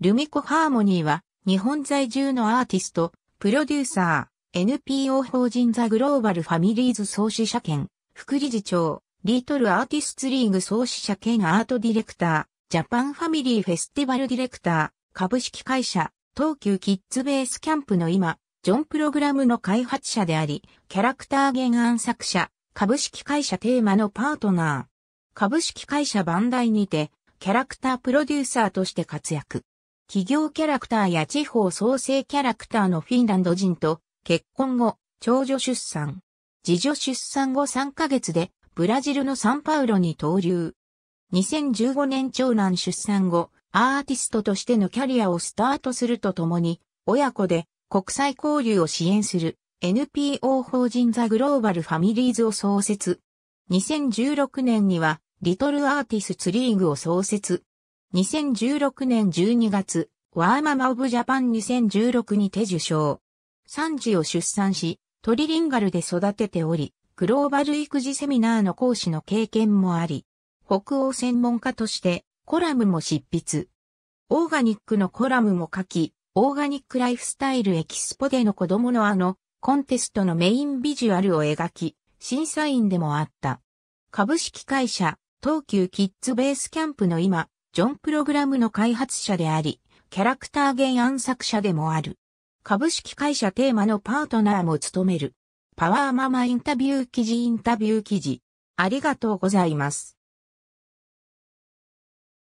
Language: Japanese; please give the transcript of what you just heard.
ルミコハーモニーは、日本在住のアーティスト、プロデューサー、NPO 法人ザ・グローバル・ファミリーズ創始者兼、副理事長、リートル・アーティスツリーグ創始者兼アートディレクター、ジャパンファミリーフェスティバルディレクター、株式会社、東急キッズベースキャンプの今、ジョンプログラムの開発者であり、キャラクター原案作者、株式会社テーマのパートナー、株式会社バンダイにて、キャラクタープロデューサーとして活躍。企業キャラクターや地方創生キャラクターのフィンランド人と結婚後、長女出産。次女出産後3ヶ月でブラジルのサンパウロに投留。2015年長男出産後、アーティストとしてのキャリアをスタートするとともに、親子で国際交流を支援する NPO 法人ザ・グローバル・ファミリーズを創設。2016年には、リトルアーティスツリーグを創設。2016年12月、ワーママオブジャパン2016にて受賞。3児を出産し、トリリンガルで育てており、グローバル育児セミナーの講師の経験もあり、北欧専門家としてコラムも執筆。オーガニックのコラムも書き、オーガニックライフスタイルエキスポでの子供のあのコンテストのメインビジュアルを描き、審査員でもあった。株式会社、東急キッズベースキャンプの今、ジョンプログラムの開発者であり、キャラクター原案作者でもある。株式会社テーマのパートナーも務める。パワーママインタビュー記事インタビュー記事。ありがとうございます。